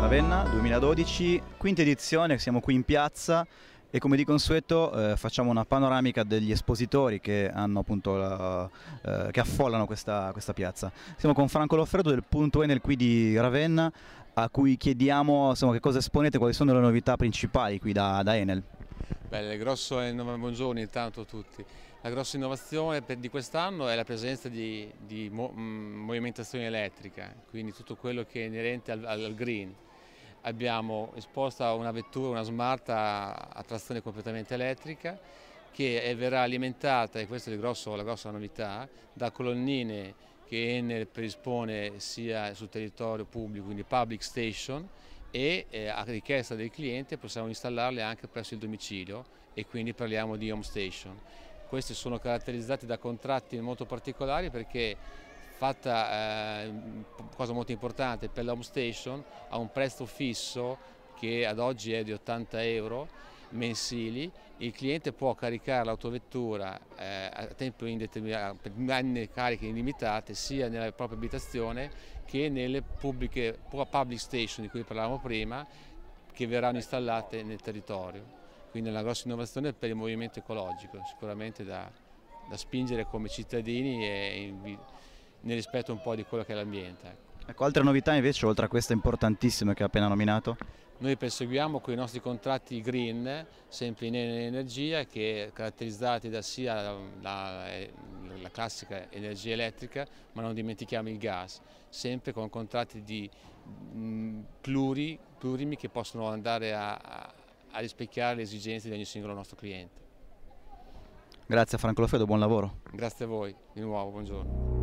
Ravenna 2012, quinta edizione, siamo qui in piazza e come di consueto eh, facciamo una panoramica degli espositori che, la, eh, che affollano questa, questa, piazza. Siamo con Franco Loffredo del Punto Enel qui di Ravenna a cui chiediamo insomma, che cosa esponete, quali sono le novità principali qui da, da Enel. Beh, grosso, buongiorno intanto a tutti. La grossa innovazione di quest'anno è la presenza di, di mo, mh, mm, movimentazione elettrica, quindi tutto quello che è inerente al, al green abbiamo esposto una vettura, una Smart a, a trazione completamente elettrica che verrà alimentata, e questa è grosso, la grossa novità, da colonnine che Enel predispone sia sul territorio pubblico, quindi public station, e eh, a richiesta del cliente possiamo installarle anche presso il domicilio e quindi parliamo di home station. Questi sono caratterizzati da contratti molto particolari perché fatta, eh, cosa molto importante, per l'home station a un prezzo fisso che ad oggi è di 80 euro mensili, il cliente può caricare l'autovettura eh, a tempo indeterminato, per cariche illimitate, sia nella propria abitazione che nelle pubbliche, public station di cui parlavamo prima, che verranno installate nel territorio. Quindi è una grossa innovazione per il movimento ecologico, sicuramente da, da spingere come cittadini e in, nel rispetto un po' di quello che è l'ambiente. Ecco, ecco altre novità invece, oltre a questa importantissima che ha appena nominato? Noi perseguiamo con i nostri contratti green, sempre in energia, che caratterizzati da sia la, la, eh, la classica energia elettrica, ma non dimentichiamo il gas, sempre con contratti di, mh, pluri, plurimi che possono andare a, a rispecchiare le esigenze di ogni singolo nostro cliente. Grazie a Franco Lofedo, buon lavoro. Grazie a voi, di nuovo, buongiorno.